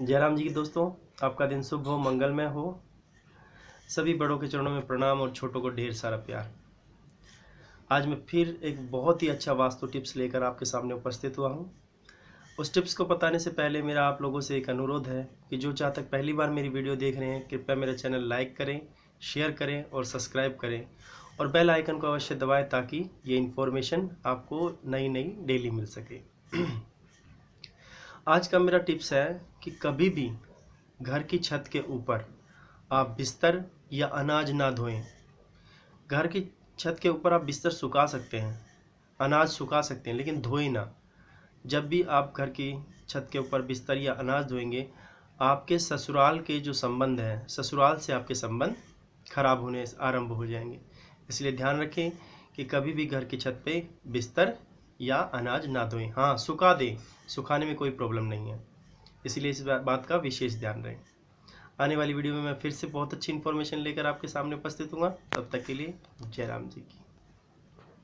जयराम जी की दोस्तों आपका दिन शुभ हो मंगलमय हो सभी बड़ों के चरणों में प्रणाम और छोटों को ढेर सारा प्यार आज मैं फिर एक बहुत ही अच्छा वास्तु टिप्स लेकर आपके सामने उपस्थित हुआ हूँ उस टिप्स को बताने से पहले मेरा आप लोगों से एक अनुरोध है कि जो चाह तक पहली बार मेरी वीडियो देख रहे हैं कृपया मेरा चैनल लाइक करें शेयर करें और सब्सक्राइब करें और बेल आइकन को अवश्य दबाएं ताकि ये इन्फॉर्मेशन आपको नई नई डेली मिल सके आज का मेरा टिप्स है कि कभी भी घर की छत के ऊपर आप बिस्तर या अनाज ना धोएं घर की छत के ऊपर आप बिस्तर सुखा सकते हैं अनाज सुखा सकते हैं लेकिन धोए ना जब भी आप घर की छत के ऊपर बिस्तर या अनाज धोएंगे आपके ससुराल के जो संबंध हैं ससुराल से आपके संबंध खराब होने आरंभ हो जाएंगे इसलिए ध्यान रखें कि कभी भी घर की छत पे बिस्तर या अनाज ना धोएं हाँ सुखा दें सुखाने में कोई प्रॉब्लम नहीं है इसलिए इस बात का विशेष ध्यान रहे आने वाली वीडियो में मैं फिर से बहुत अच्छी इन्फॉर्मेशन लेकर आपके सामने उपस्थित हूँ तब तक के लिए जय राम जी की